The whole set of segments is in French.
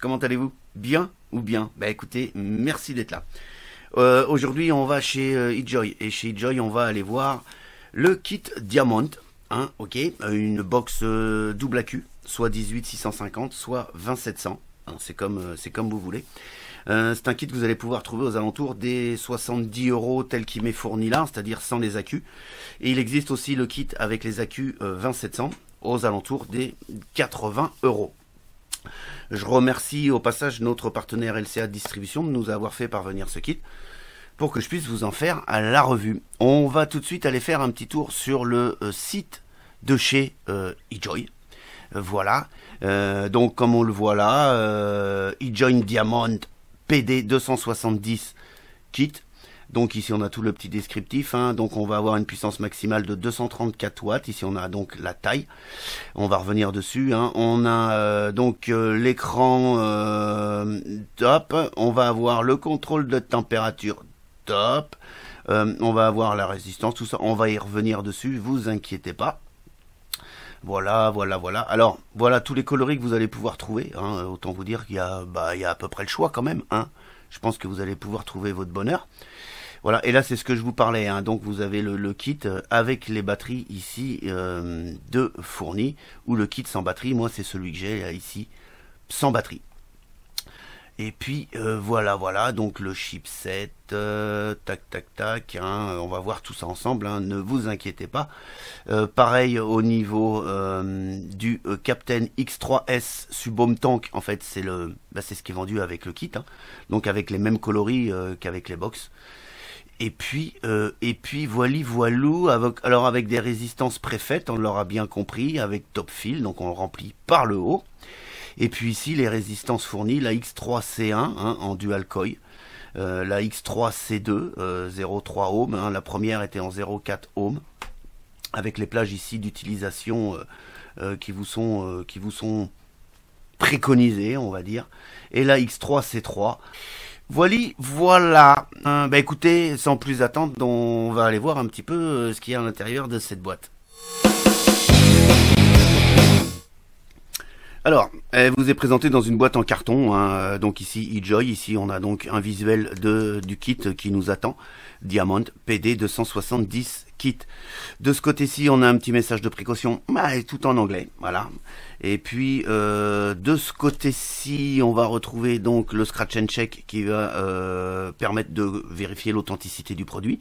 comment allez-vous Bien ou bien Bah écoutez, merci d'être là. Euh, aujourd'hui, on va chez euh, et chez E-Joy, on va aller voir le kit Diamond, hein, ok, euh, une box euh, double AQ, soit 18 650, soit 2700. c'est comme c'est comme vous voulez. c'est un kit que vous allez pouvoir trouver aux alentours des 70 euros tel qu'il m'est fourni là, c'est-à-dire sans les AQ. Et il existe aussi le kit avec les AQ 2700, aux alentours des 80 euros. Je remercie au passage notre partenaire LCA Distribution de nous avoir fait parvenir ce kit pour que je puisse vous en faire à la revue. On va tout de suite aller faire un petit tour sur le euh, site de chez euh, eJoy. Euh, voilà. donc comme on le voit là, eJoy Diamond PD 270 kit donc ici on a tout le petit descriptif, hein. donc on va avoir une puissance maximale de 234 watts, ici on a donc la taille, on va revenir dessus, hein. on a euh, donc euh, l'écran euh, top, on va avoir le contrôle de température top, on va avoir la résistance, tout ça, on va y revenir dessus, vous inquiétez pas. Voilà, voilà, voilà. Alors, voilà tous les coloris que vous allez pouvoir trouver. Hein. Autant vous dire qu'il y, a, bah, il y a à peu près le choix quand même. Je pense que vous allez pouvoir trouver votre bonheur. Voilà, et là c'est ce que je vous parlais. Hein. Donc vous avez le, kit euh, avec les batteries ici euh, de fourni, ou le kit sans batterie. Moi c'est celui que j'ai ici sans batterie. Et puis euh, voilà, voilà, donc le chipset, tac, tac, tac, hein. on va voir tout ça ensemble, hein. ne vous inquiétez pas. pareil au niveau du Captain X3S subaum Tank, en fait c'est le, bah, c'est ce qui est vendu avec le kit, donc avec les mêmes coloris qu'avec les box. Et puis, euh, et puis voili voilou, avec, alors avec des résistances préfaites, on l'aura bien compris, avec top fill, donc on remplit par le haut. Et puis ici, les résistances fournies, la X3C1 hein, en dual coil, euh, la X3C2, 0,3 euh, ohm, hein, la première était en 0,4 ohm, avec les plages ici d'utilisation euh, qui vous sont, qui vous sont préconisées, on va dire, et la X3C3. Voilà, voilà. Euh, bah, écoutez, sans plus attendre, on va aller voir un petit peu euh, ce qu'il y a à l'intérieur de cette boîte. Alors, elle vous est présentée dans une boîte en carton, hein, euh, donc ici E-Joy, ici on a donc un visuel de, du kit qui nous attend, Diamond PD270 kit. De ce côté-ci, on a un petit message de précaution, mais tout en anglais, voilà. Et puis euh, de ce côté-ci, on va retrouver donc le scratch and check qui va euh, permettre de vérifier l'authenticité du produit.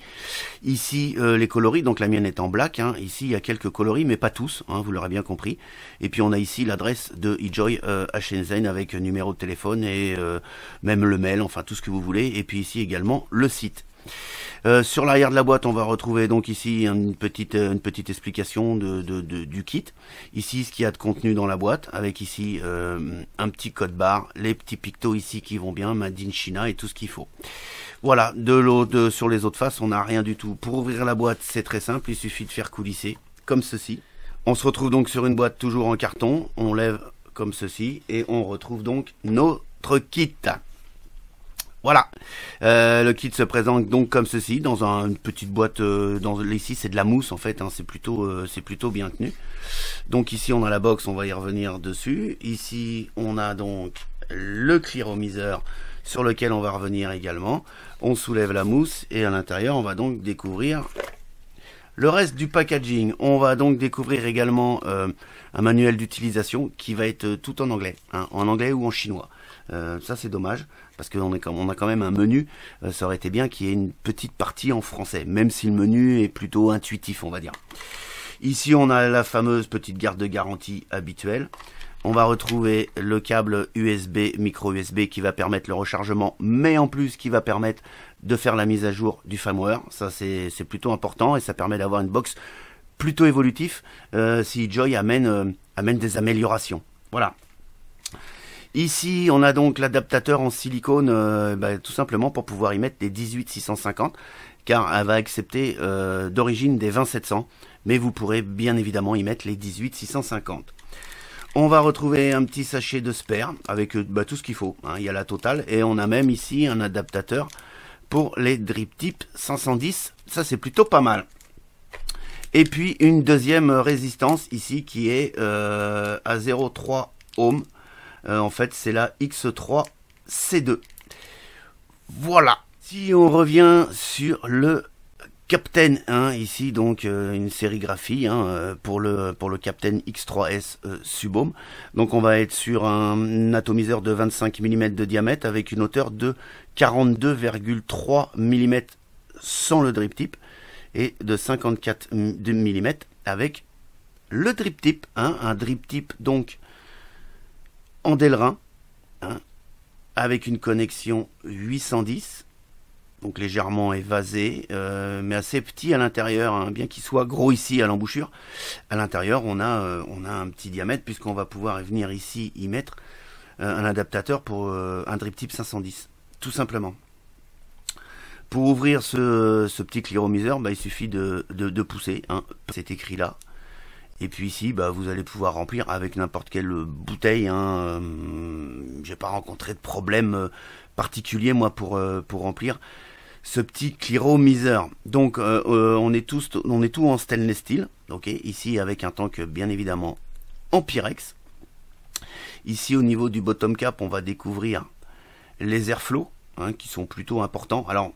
Ici, euh, les coloris, donc la mienne est en black. Hein. Ici, il y a quelques coloris, mais pas tous, hein, vous l'aurez bien compris. Et puis on a ici l'adresse de eJoy à avec numéro de téléphone et même le mail, enfin tout ce que vous voulez. Et puis ici également le site. Euh, sur l'arrière de la boîte, on va retrouver donc ici une petite, euh, une petite explication de, du kit. Ici, ce qu'il y a de contenu dans la boîte, avec ici euh, un petit code barre, les petits pictos ici qui vont bien, ma China et tout ce qu'il faut. Voilà, de l'autre, sur les autres faces, on n'a rien du tout. Pour ouvrir la boîte, c'est très simple, il suffit de faire coulisser, comme ceci. On se retrouve donc sur une boîte toujours en carton, on lève comme ceci, et on retrouve donc notre kit. Voilà. Euh, le kit se présente donc comme ceci, dans une petite boîte. Euh, dans, ici, c'est de la mousse en fait. Hein, euh, c'est plutôt, bien tenu. Donc ici, on a la box. On va y revenir dessus. Ici, on a donc le clearomiseur sur lequel on va revenir également. On soulève la mousse et à l'intérieur, on va donc découvrir le reste du packaging. On va donc découvrir également un manuel d'utilisation qui va être tout en anglais, hein, en anglais ou en chinois. ça, c'est dommage parce qu'on on a quand même un menu, euh, ça aurait été bien qu'il y ait une petite partie en français, même si le menu est plutôt intuitif, on va dire. Ici, on a la fameuse petite garde de garantie habituelle. On va retrouver le câble USB, micro USB qui va permettre le rechargement, mais en plus qui va permettre de faire la mise à jour du firmware. Ça, c'est plutôt important et ça permet d'avoir une box plutôt évolutive euh, si Joy euh, amène des améliorations. Voilà. Ici, on a donc l'adaptateur en silicone, euh, bah, tout simplement pour pouvoir y mettre des 18650, car elle va accepter euh, d'origine des 2700, mais vous pourrez bien évidemment y mettre les 18650. On va retrouver un petit sachet de spare avec euh, bah, tout ce qu'il faut. Hein. Il y a la totale et on a même ici un adaptateur pour les drip tip 510. Ça, c'est plutôt pas mal. Et puis une deuxième résistance ici qui est euh, à 0,3 ohm euh, en fait, c'est la X3C2. Voilà. Si on revient sur le Captain, 1, ici donc euh, une sérigraphie hein, euh, pour le Captain X3S euh, Donc on va être sur un atomiseur de 25 mm de diamètre avec une hauteur de 42,3 mm sans le drip tip et de 54 mm avec le drip tip. Hein. un drip tip donc en Delrin, hein, avec une connexion 810, donc légèrement évasé, euh, mais assez petit à l'intérieur, hein, bien qu'il soit gros ici à l'embouchure. À l'intérieur, on a, euh, on a un petit diamètre, puisqu'on va pouvoir venir ici y mettre euh, un adaptateur pour un drip type 510, tout simplement. Pour ouvrir ce, ce petit cliromiseur, bah, il suffit de, de, pousser, hein, c'est écrit là. Et puis ici, bah, vous allez pouvoir remplir avec n'importe quelle bouteille. Hein. Euh, j'ai pas rencontré de problème euh, particulier moi pour, euh, pour remplir ce petit Cliro miseur. Donc on est tous on est tout en stainless steel, ok, ici avec un tank bien évidemment en Pyrex. Ici au niveau du bottom cap, on va découvrir les airflows hein, qui sont plutôt importants. Alors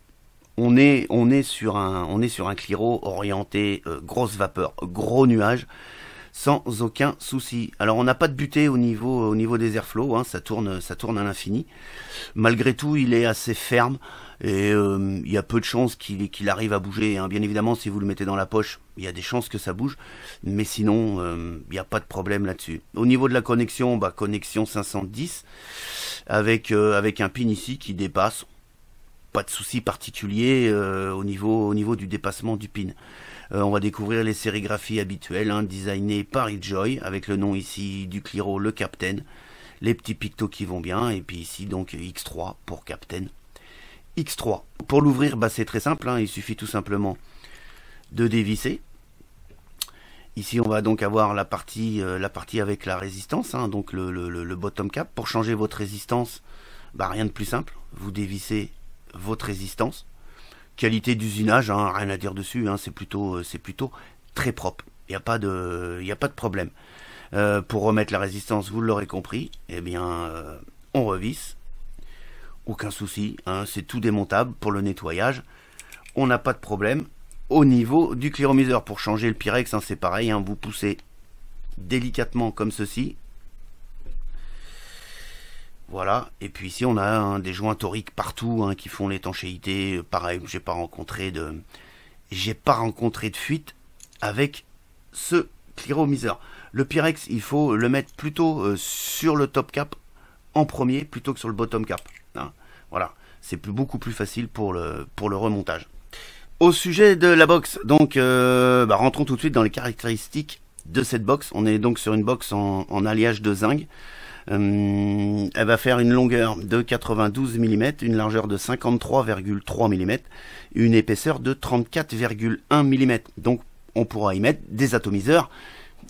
on est, on est sur un, on est sur un cliro orienté euh, grosse vapeur, gros nuage, sans aucun souci. Alors on n'a pas de butée au niveau, au niveau des airflows, hein, ça tourne, ça tourne à l'infini. Malgré tout, il est assez ferme et euh, il y a peu de chances qu'il arrive à bouger. Hein. Bien évidemment, si vous le mettez dans la poche, il y a des chances que ça bouge, mais sinon, euh, il n'y a pas de problème là-dessus. Au niveau de la connexion, bah, connexion 510 avec, avec un pin ici qui dépasse pas de souci particulier euh, au, niveau, au niveau du dépassement du pin. Euh, on va découvrir les sérigraphies habituelles, hein, designées par Joy, avec le nom ici du Cliro, le Captain, les petits pictos qui vont bien, et puis ici donc X3 pour Captain. X3. Pour l'ouvrir, bah, c'est très simple, hein. il suffit tout simplement de dévisser. Ici, on va donc avoir la partie, euh, la partie avec la résistance, hein, donc le, le, bottom cap. Pour changer votre résistance, bah, rien de plus simple. Vous dévissez votre résistance. Qualité d'usinage, hein, rien à dire dessus, hein, c'est plutôt, euh, c'est plutôt très propre. Il n'y a, pas de, a pas de problème. Euh, pour remettre la résistance, vous l'aurez compris, eh bien, euh, on revisse. Aucun souci, hein, c'est tout démontable pour le nettoyage. On n'a pas de problème. Au niveau du cléromiseur pour changer le pyrex, c'est pareil, vous poussez délicatement comme ceci, voilà. Et puis ici, on a hein, des joints toriques partout hein, qui font l'étanchéité. Pareil, j'ai pas rencontré de, j'ai pas rencontré de fuite avec ce cliromiseur. Le Pyrex, il faut le mettre plutôt euh, sur le top cap en premier plutôt que sur le bottom cap. Hein. Voilà. C'est beaucoup plus facile pour le, pour le remontage. Au sujet de la box, donc euh, bah, rentrons tout de suite dans les caractéristiques de cette box. On est donc sur une box en alliage de zinc. Euh, elle va faire une longueur de 92 mm, une largeur de 53,3 mm, une épaisseur de 34,1 mm. Donc on pourra y mettre des atomiseurs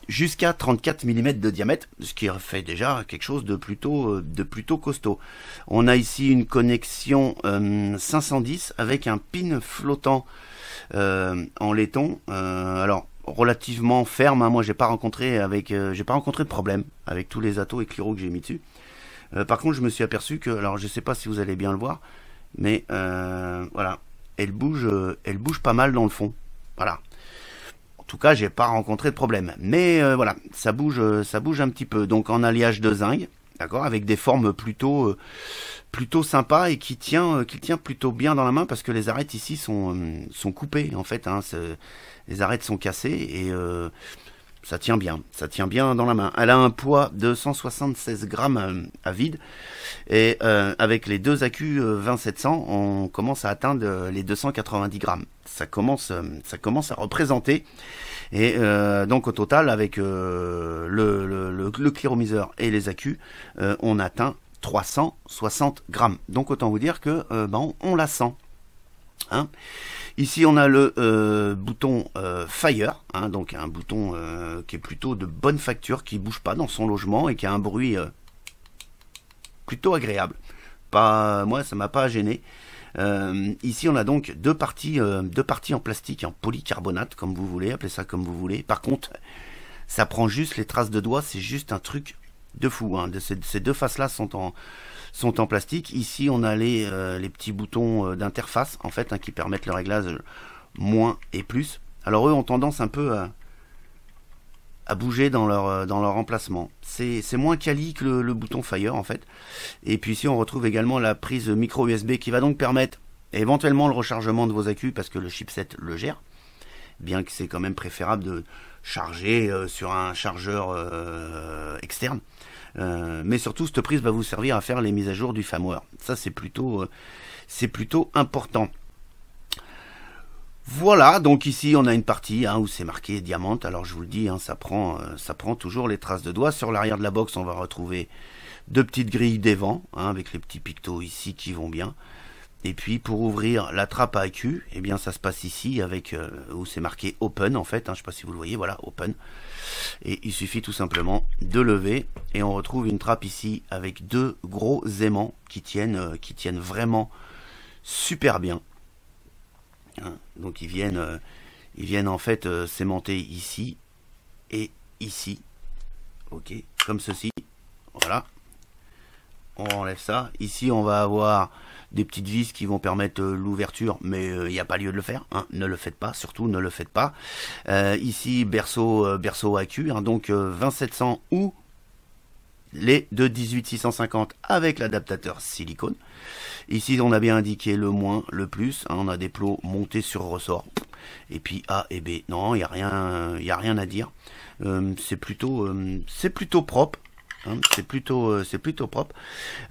jusqu'à 34 mm de diamètre, ce qui fait déjà quelque chose de plutôt, euh, de plutôt costaud. On a ici une connexion 510 euh, avec un pin flottant en laiton. alors, relativement ferme. Hein. Moi, j'ai pas rencontré avec, euh, j'ai pas rencontré de problème avec tous les atos et cliros que j'ai mis dessus. Euh, par contre, je me suis aperçu que, alors, je sais pas si vous allez bien le voir, mais euh, voilà, elle bouge, elle bouge pas mal dans le fond. Voilà. En tout cas, j'ai pas rencontré de problème. Mais voilà, ça bouge, ça bouge un petit peu. Donc en alliage de zinc, d'accord, avec des formes plutôt, plutôt sympas et qui tient, qui tient plutôt bien dans la main parce que les arêtes ici sont, sont coupées en fait. Hein les arêtes sont cassées et euh, ça tient bien, ça tient bien dans la main. Elle a un poids de 176 grammes euh, à vide et euh, avec les deux accus 2700, on commence à atteindre les 290 grammes. Ça commence, ça commence à représenter. Et donc au total, avec le, le, cléromiseur et les accus, on atteint 360 grammes. Donc autant vous dire que ben, on la sent. Hein. Ici, on a le euh, bouton euh, Fire, hein, donc un bouton euh, qui est plutôt de bonne facture, qui bouge pas dans son logement et qui a un bruit plutôt agréable. Pas, moi, ça m'a pas gêné. ici, on a donc deux parties, deux parties en plastique, en polycarbonate, comme vous voulez, appelez ça comme vous voulez. Par contre, ça prend juste les traces de doigts, c'est juste un truc de fou. Hein. ces deux faces-là sont en, sont en plastique. Ici, on a les, euh, les petits boutons euh, d'interface en fait hein, qui permettent le réglage moins et plus. Alors eux ont tendance un peu à, bouger dans leur, euh, dans leur emplacement. C'est moins quali que le, bouton Fire en fait. Et puis ici on retrouve également la prise micro USB qui va donc permettre éventuellement le rechargement de vos accus parce que le chipset le gère. Bien que c'est quand même préférable de charger sur un chargeur externe. Euh, mais surtout, cette prise va vous servir à faire les mises à jour du firmware. Ça, c'est plutôt, euh, c'est plutôt important. Voilà, donc ici on a une partie hein, où c'est marqué diamant. Alors je vous le dis, hein, ça, prend, euh, ça prend toujours les traces de doigts. Sur l'arrière de la box, on va retrouver deux petites grilles des vents, hein, avec les petits pictos ici qui vont bien. Et puis pour ouvrir la trappe à acu, eh bien ça se passe ici avec euh, où c'est marqué open en fait, hein, je sais pas si vous le voyez, voilà, open. Et il suffit tout simplement de lever et on retrouve une trappe ici avec deux gros aimants qui tiennent, euh, qui tiennent vraiment super bien. Hein, donc ils viennent, euh, ils viennent en fait s'aimanter ici et ici. Ok, comme ceci. Voilà. On enlève ça. Ici on va avoir des petites vis qui vont permettre euh, l'ouverture, mais il euh, n'y a pas lieu de le faire. Hein. Ne le faites pas, surtout ne le faites pas. Euh, ici, berceau, berceau à hein, donc 2700 ou les de 18650 avec l'adaptateur silicone. Ici, on a bien indiqué le moins, le plus. Hein, on a des plots montés sur ressort. Et puis A et B. Non, il n'y a, rien, y a rien à dire. c'est plutôt, c'est plutôt propre. Hein, c'est plutôt, euh, c'est plutôt propre.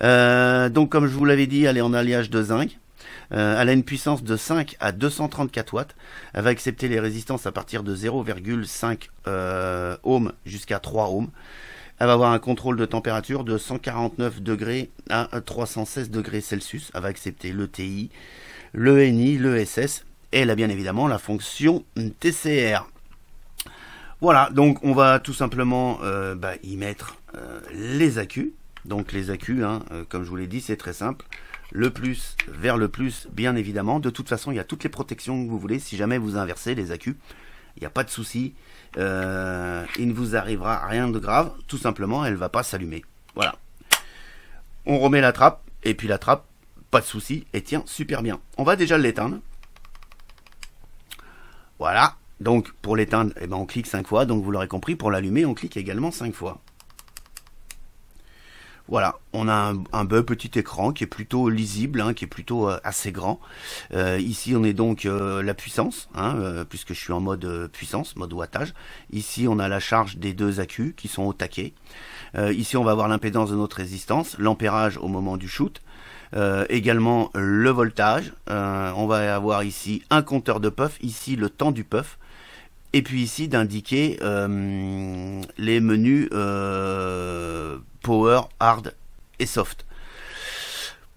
Euh, donc, comme je vous l'avais dit, elle est en alliage de zinc. Euh, elle a une puissance de 5 à 234 watts. Elle va accepter les résistances à partir de 0,5 euh, ohms jusqu'à 3 ohms. Elle va avoir un contrôle de température de 149 degrés à 316 degrés Celsius. Elle va accepter le TI, le NI, le SS. Et elle a bien évidemment la fonction TCR. Voilà, donc on va tout simplement euh, bah, y mettre euh, les accus. Donc les accus, hein, euh, comme je vous l'ai dit, c'est très simple. Le plus vers le plus, bien évidemment. De toute façon, il y a toutes les protections que vous voulez. Si jamais vous inversez les accus, il n'y a pas de souci. il ne vous arrivera rien de grave. Tout simplement, elle ne va pas s'allumer. Voilà. On remet la trappe. Et puis la trappe, pas de souci, et tient super bien. On va déjà l'éteindre. Voilà, donc pour l'éteindre, eh ben, on clique 5 fois. Donc vous l'aurez compris, pour l'allumer, on clique également 5 fois. Voilà, on a un, petit écran qui est plutôt lisible, hein, qui est plutôt euh, assez grand. Euh, ici, on est donc euh, la puissance, hein, puisque je suis en mode puissance, mode wattage. Ici, on a la charge des deux accus qui sont au taquet. ici, on va avoir l'impédance de notre résistance, l'ampérage au moment du shoot. également le voltage. on va avoir ici un compteur de puff, ici le temps du puff. Et puis ici d'indiquer euh, les menus euh, Power, Hard et Soft.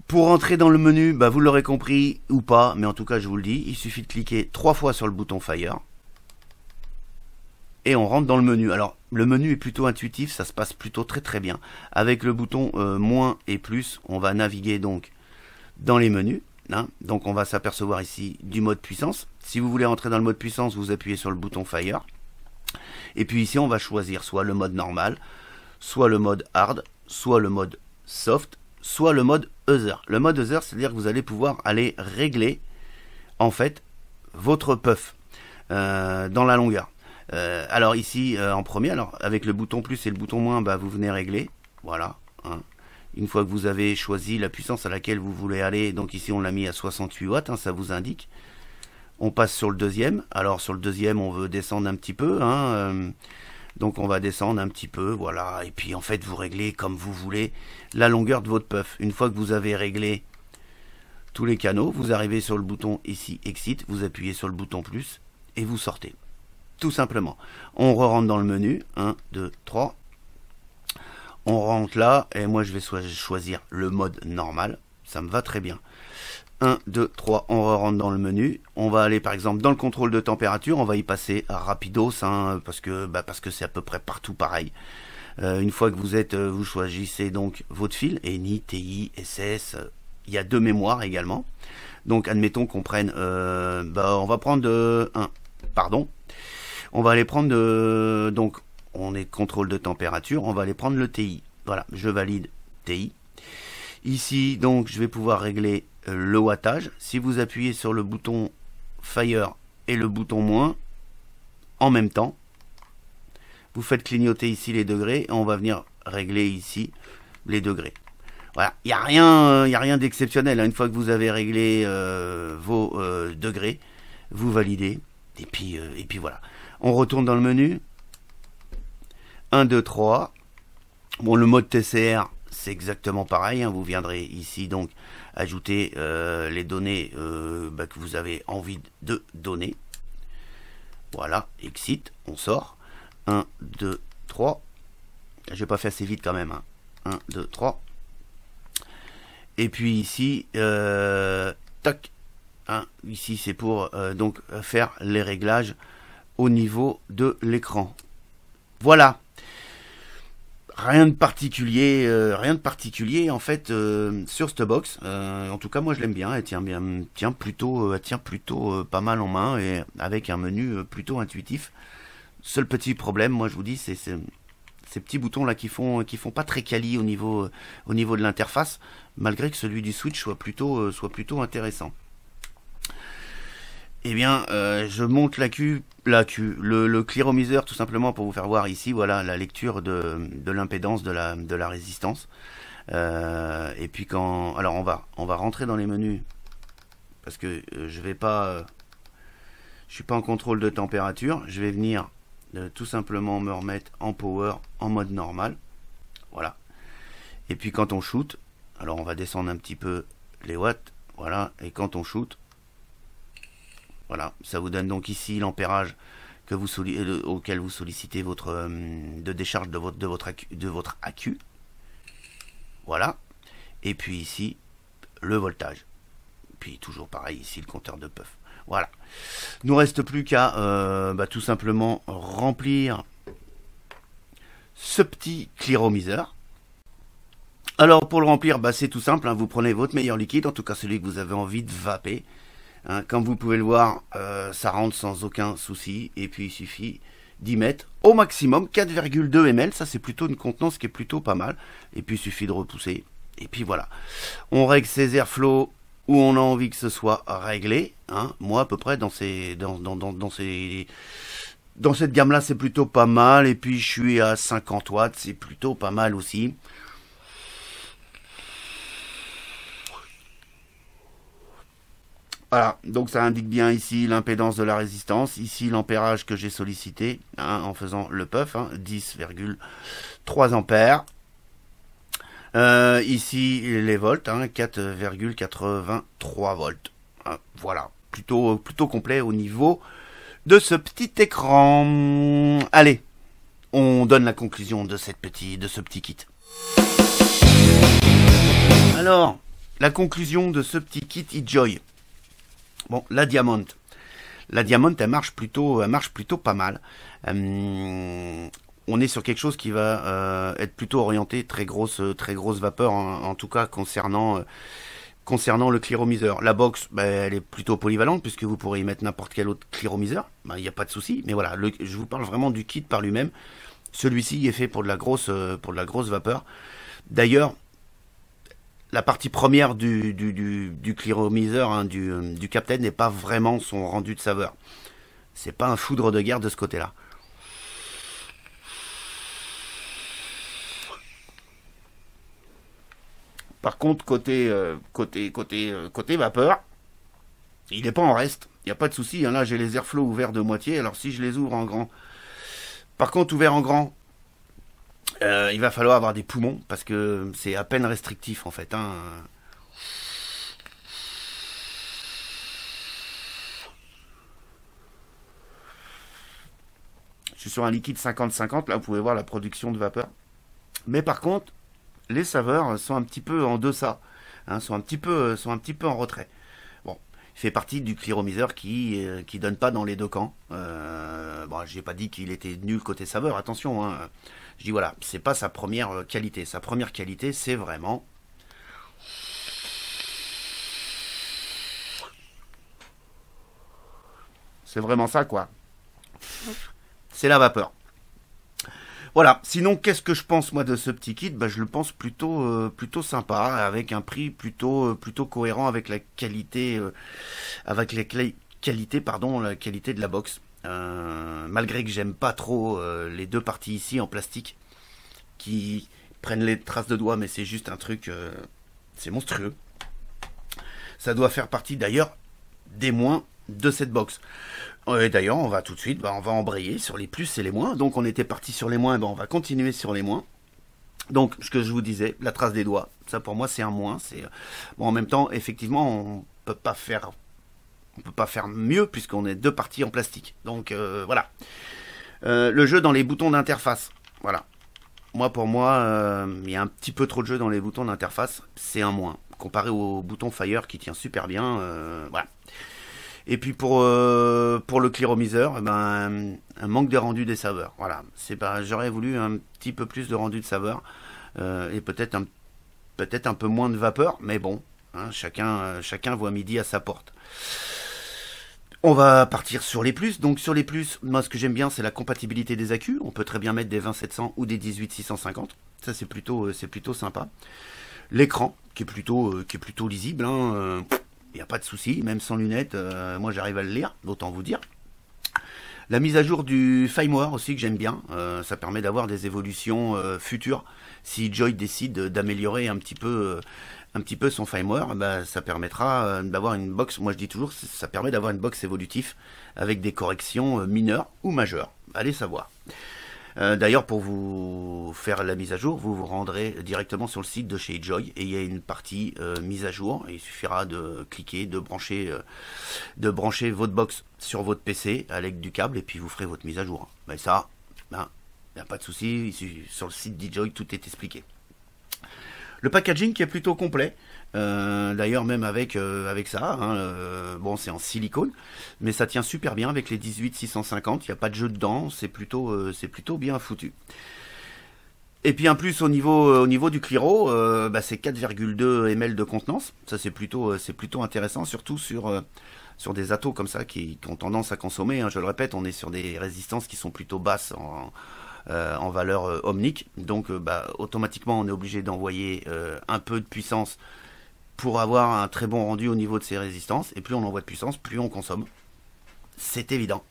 Pour entrer dans le menu, bah vous l'aurez compris ou pas, mais en tout cas je vous le dis, il suffit de cliquer trois fois sur le bouton Fire. Et on rentre dans le menu. Alors le menu est plutôt intuitif, ça se passe plutôt très très bien. Avec le bouton euh, moins et plus, on va naviguer donc dans les menus. Hein Donc on va s'apercevoir ici du mode puissance. Si vous voulez entrer dans le mode puissance, vous appuyez sur le bouton Fire. Et puis ici, on va choisir soit le mode normal, soit le mode hard, soit le mode soft, soit le mode other. Le mode other, c'est-à-dire que vous allez pouvoir aller régler, en fait, votre puff euh, dans la longueur. Euh, alors ici, euh, en premier, alors avec le bouton plus et le bouton moins, bah, vous venez régler. Voilà. Hein. Une fois que vous avez choisi la puissance à laquelle vous voulez aller, donc ici on l'a mis à 68 watts, hein, ça vous indique. On passe sur le deuxième. Alors sur le deuxième, on veut descendre un petit peu. Hein, euh, donc on va descendre un petit peu, voilà. Et puis en fait, vous réglez comme vous voulez la longueur de votre puff. Une fois que vous avez réglé tous les canaux, vous arrivez sur le bouton ici Exit, vous appuyez sur le bouton Plus et vous sortez. Tout simplement. On re rentre dans le menu. 1, 2, 3. On rentre là, et moi je vais choisir le mode normal, ça me va très bien. 1, 2, 3, on rentre dans le menu. On va aller par exemple dans le contrôle de température, on va y passer à rapidos, hein, bah, parce que c'est à peu près partout pareil. Euh, une fois que vous êtes, euh, vous choisissez donc votre fil, NI, TI, SS, euh, il y a deux mémoires également. Donc admettons qu'on prenne, bah, on va prendre de 1, pardon. On va aller prendre donc on est contrôle de température, on va aller prendre le TI. Voilà, je valide TI. Ici, donc, je vais pouvoir régler euh, le wattage. Si vous appuyez sur le bouton Fire et le bouton moins, en même temps, vous faites clignoter ici les degrés et on va venir régler ici les degrés. Voilà, il n'y a rien, euh, y a rien d'exceptionnel. Hein. Une fois que vous avez réglé euh, vos degrés, vous validez. et puis voilà. On retourne dans le menu. 1, 2, 3. Bon, le mode TCR, c'est exactement pareil. Hein. Vous viendrez ici donc ajouter euh, les données euh, bah, que vous avez envie de donner. Voilà, exit, on sort. 1, 2, 3. je J'ai pas fait assez vite quand même. 1, 2, 3. Et puis ici, euh, tac. Hein, ici, c'est pour euh, donc faire les réglages au niveau de l'écran. Voilà rien de particulier, euh, rien de particulier en fait euh, sur cette box. Euh, en tout cas, moi je l'aime bien. Elle tient bien, tient plutôt, tient plutôt pas mal en main et avec un menu plutôt intuitif. Seul petit problème, moi je vous dis, c'est ces petits boutons là qui font qui font pas très quali au niveau au niveau de l'interface, malgré que celui du Switch soit plutôt soit plutôt intéressant eh bien, euh, je monte la la le, le tout simplement pour vous faire voir ici, voilà, la lecture de, l'impédance de la, de la résistance. Euh, et puis quand, alors on va, on va rentrer dans les menus parce que euh, je vais pas, je suis pas en contrôle de température. Je vais venir tout simplement me remettre en power, en mode normal, voilà. Et puis quand on shoot, alors on va descendre un petit peu les watts, voilà. Et quand on shoot, voilà, ça vous donne donc ici l'ampérage euh, auquel vous sollicitez votre euh, de décharge de votre de votre Voilà. Et puis ici le voltage. Puis toujours pareil ici le compteur de puff. Voilà. Nous reste plus qu'à euh, bah, tout simplement remplir ce petit clearomiseur. Alors pour le remplir, bah, c'est tout simple, hein. vous prenez votre meilleur liquide, en tout cas celui que vous avez envie de vaper. Hein, comme vous pouvez le voir, euh, ça rentre sans aucun souci. Et puis il suffit d'y mettre au maximum 4,2 ml. Ça c'est plutôt une contenance qui est plutôt pas mal. Et puis il suffit de repousser. Et puis voilà. On règle ses airflows où on a envie que ce soit réglé. Hein. Moi à peu près dans ces. dans, dans, ces dans cette gamme là c'est plutôt pas mal et puis je suis à 50 watts c'est plutôt pas mal aussi Voilà, donc ça indique bien ici l'impédance de la résistance, ici l'ampérage que j'ai sollicité hein, en faisant le puff, 10,3 hein, ampères. Euh, ici les volts, 4,83 hein, volts. Ah, voilà, plutôt, plutôt complet au niveau de ce petit écran. Allez, on donne la conclusion de, cette de ce petit kit. Alors, la conclusion de ce petit kit E-Joy. Bon, la diamante. La diamante, elle marche plutôt, marche plutôt pas mal. Euh, on est sur quelque chose qui va euh, être plutôt orienté très grosse, très grosse vapeur, en, tout cas concernant, euh, concernant le cléromiseur. La box, ben, elle est plutôt polyvalente puisque vous pourrez y mettre n'importe quel autre cléromiseur, Il ben, n'y a pas de souci. Mais voilà, je vous parle vraiment du kit par lui-même. Celui-ci est fait pour de la grosse, pour de la grosse vapeur. D'ailleurs, la partie première du, du, du, du hein, du, euh, du captain, n'est pas vraiment son rendu de saveur. C'est pas un foudre de guerre de ce côté-là. Par contre, côté, euh, côté, côté, euh, côté vapeur, il n'est pas en reste. Il n'y a pas de souci. Hein. là, j'ai les airflow ouverts de moitié. Alors, si je les ouvre en grand. Par contre, ouvert en grand, euh, il va falloir avoir des poumons parce que c'est à peine restrictif en fait. Hein. Je suis sur un liquide 50-50, là vous pouvez voir la production de vapeur. Mais par contre, les saveurs sont un petit peu en deçà, hein, sont, un petit peu, sont un petit peu en retrait fait partie du cléromiseur euh, qui donne pas dans les deux camps. Euh, bon, j'ai pas dit qu'il était nul côté saveur, attention. Hein. Je dis voilà, c'est pas sa première euh, qualité. Sa première qualité, c'est vraiment c'est vraiment ça quoi. C'est la vapeur. Voilà. Sinon, qu'est-ce que je pense moi de ce petit kit bah, je le pense plutôt euh, plutôt sympa, avec un prix plutôt euh, plutôt cohérent avec la qualité euh, avec les qualité pardon la qualité de la box. malgré que j'aime pas trop les deux parties ici en plastique qui prennent les traces de doigts, mais c'est juste un truc, c'est monstrueux. Ça doit faire partie d'ailleurs des moins de cette box. Euh, et d'ailleurs, on va tout de suite, bah, on va embrayer sur les plus et les moins. Donc on était parti sur les moins, bah, on va continuer sur les moins. Donc, ce que je vous disais, la trace des doigts, ça pour moi c'est un moins. Euh, bon en même temps, effectivement, on peut pas faire, on peut pas faire mieux puisqu'on est deux parties en plastique. Donc euh, voilà. le jeu dans les boutons d'interface, voilà. Moi pour moi, il y a un petit peu trop de jeu dans les boutons d'interface, c'est un moins comparé au bouton Fire qui tient super bien. voilà. Et puis pour, euh, pour le cléromiseur, eh ben, un manque de rendu des saveurs. Voilà, c'est pas, j'aurais voulu un petit peu plus de rendu de saveur euh, et peut-être un, peut-être un peu moins de vapeur, mais bon, hein, chacun, euh, chacun voit midi à sa porte. On va partir sur les plus. Donc sur les plus, moi ce que j'aime bien c'est la compatibilité des accus. On peut très bien mettre des 2700 ou des 18650. Ça c'est plutôt, c'est plutôt sympa. L'écran qui est plutôt, qui est plutôt lisible. Hein. Il n'y a pas de souci, même sans lunettes, euh, moi j'arrive à le lire, d'autant vous dire. La mise à jour du firmware aussi que j'aime bien, euh, ça permet d'avoir des évolutions euh, futures. Si Joy décide d'améliorer un petit peu, un petit peu son firmware, bah, ça permettra d'avoir une box. Moi je dis toujours, ça permet d'avoir une box évolutive avec des corrections mineures ou majeures. Allez savoir. Euh, d'ailleurs, pour vous faire la mise à jour, vous vous rendrez directement sur le site de chez Joy et il y a une partie euh, mise à jour. il suffira de cliquer, de brancher, euh, de brancher votre box sur votre PC avec du câble et puis vous ferez votre mise à jour. Mais ça, il ben, n'y a pas de souci. Sur le site d'eJoy, tout est expliqué. Le packaging qui est plutôt complet. Euh, d'ailleurs, même avec, euh, avec ça, hein, euh, bon, c'est en silicone, mais ça tient super bien avec les 18650. Il n'y a pas de jeu dedans, c'est plutôt, c'est plutôt bien foutu. Et puis en plus au niveau au niveau du cliro, bah, c'est 4,2 ml de contenance. Ça c'est plutôt c'est plutôt intéressant, surtout sur sur des atos comme ça qui, ont tendance à consommer. Hein. Je le répète, on est sur des résistances qui sont plutôt basses en, valeur omnique, Donc bah, automatiquement on est obligé d'envoyer un peu de puissance pour avoir un très bon rendu au niveau de ses résistances. Et plus on envoie de puissance, plus on consomme. C'est évident.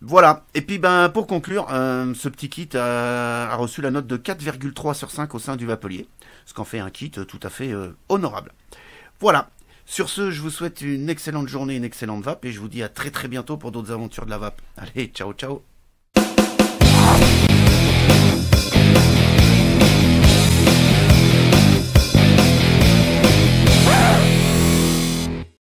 Voilà. Et puis, ben, pour conclure, euh, ce petit kit a reçu la note de 4,3 sur 5 au sein du Vapelier, ce qu'en fait un kit euh, tout à fait euh, honorable. Voilà. Sur ce, je vous souhaite une excellente journée, une excellente vape, et je vous dis à très très bientôt pour d'autres aventures de la vape. Allez, ciao ciao